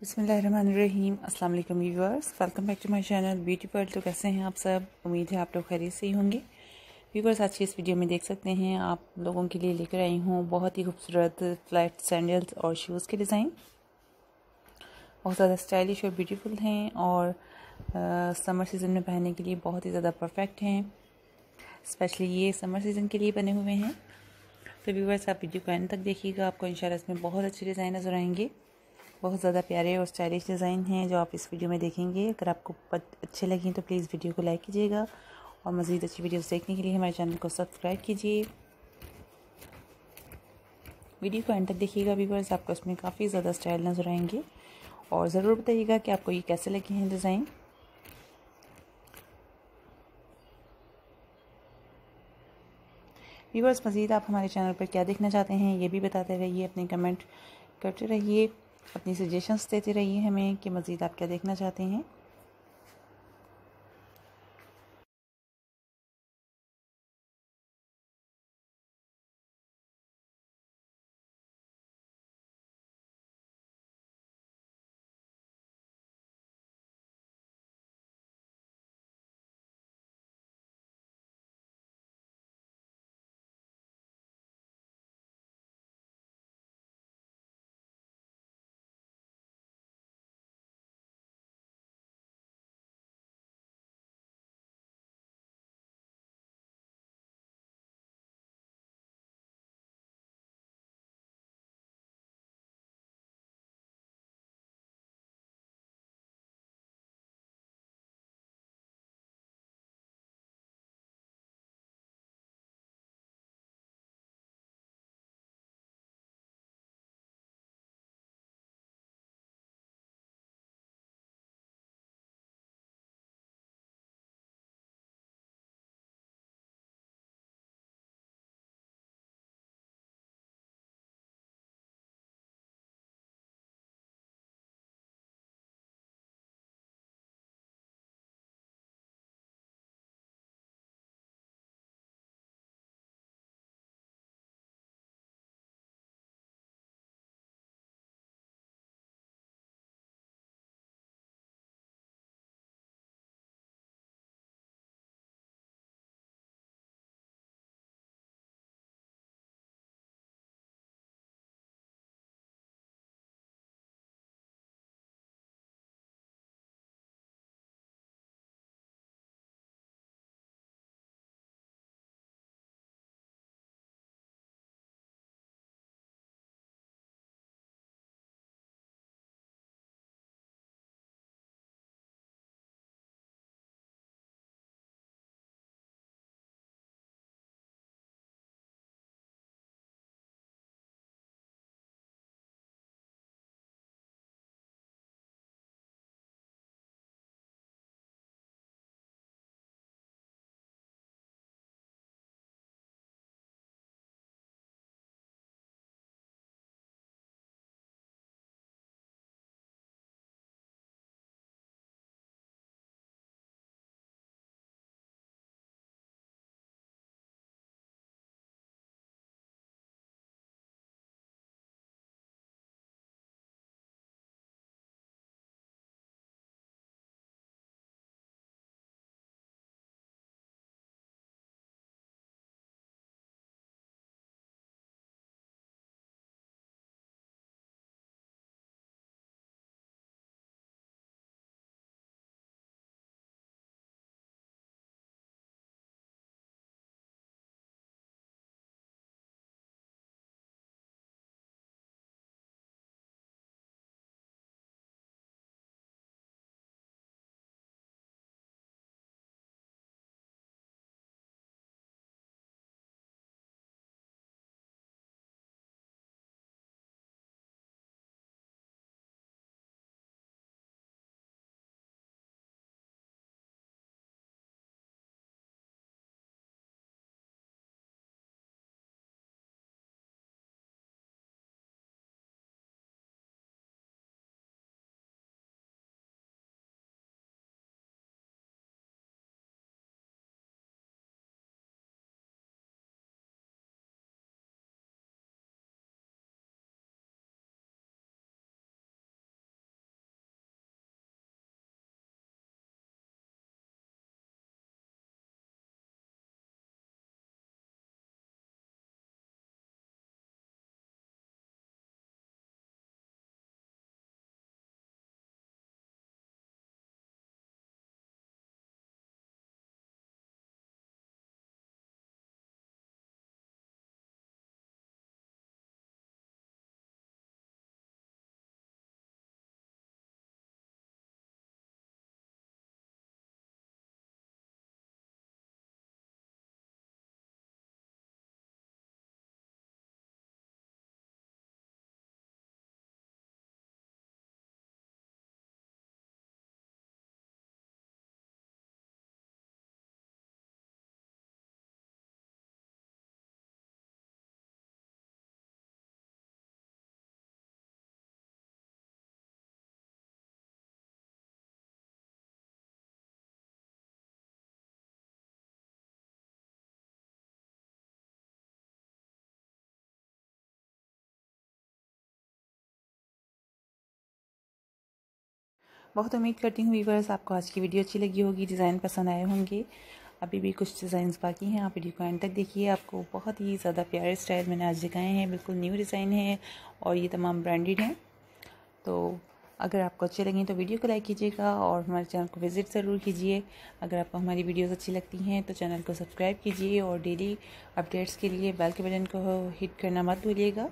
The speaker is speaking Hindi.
बसमीम अल्लाम viewers welcome back to my channel beauty pearl तो कैसे हैं आप सब उम्मीद है आप लोग खरीद से ही होंगे व्यूवर्स आज की इस वीडियो में देख सकते हैं आप लोगों के लिए लेकर आई हूँ बहुत ही खूबसूरत फ्लैट सैंडल्स और शूज़ के डिज़ाइन बहुत ज़्यादा स्टाइलिश और ब्यूटीफुल हैं और आ, समर सीज़न में पहनने के लिए बहुत ही ज़्यादा परफेक्ट हैं स्पेशली ये समर सीज़न के लिए बने हुए हैं तो व्यूवर्स आप वीडियो को एंड तक देखिएगा आपको इन इसमें बहुत अच्छे डिज़ाइन नज़र आएंगे बहुत ज़्यादा प्यारे और स्टाइलिश डिज़ाइन हैं जो आप इस वीडियो में देखेंगे अगर आपको अच्छे लगें तो प्लीज़ वीडियो को लाइक कीजिएगा और मज़ीद अच्छी वीडियोज़ देखने के लिए हमारे चैनल को सब्सक्राइब कीजिए वीडियो को एंड तक देखिएगा व्यूवर्स आपको इसमें काफ़ी ज़्यादा स्टाइल नज़र आएंगे और ज़रूर बताइएगा कि आपको ये कैसे लगे हैं डिज़ाइन व्यूवर्स मज़ीद आप हमारे चैनल पर क्या देखना चाहते हैं ये भी बताते रहिए अपने कमेंट करते रहिए अपनी सजेशंस देते रहिए हमें कि मज़ीद आप क्या देखना चाहते हैं बहुत उम्मीद करती हूँ वीवर्स आपको आज की वीडियो अच्छी लगी होगी डिज़ाइन पसंद आए होंगे अभी भी कुछ डिज़ाइन बाकी हैं आप वीडियो को एंड तक देखिए आपको बहुत ही ज़्यादा प्यारे स्टाइल मैंने आज दिखाए हैं बिल्कुल न्यू डिज़ाइन है और ये तमाम ब्रांडेड हैं तो अगर आपको अच्छे लगें तो वीडियो को लाइक कीजिएगा और हमारे चैनल को विज़िट ज़रूर कीजिए अगर आपको हमारी वीडियोस अच्छी लगती हैं तो चैनल को सब्सक्राइब कीजिए और डेली अपडेट्स के लिए बेल के बटन को हिट करना मत भूलिएगा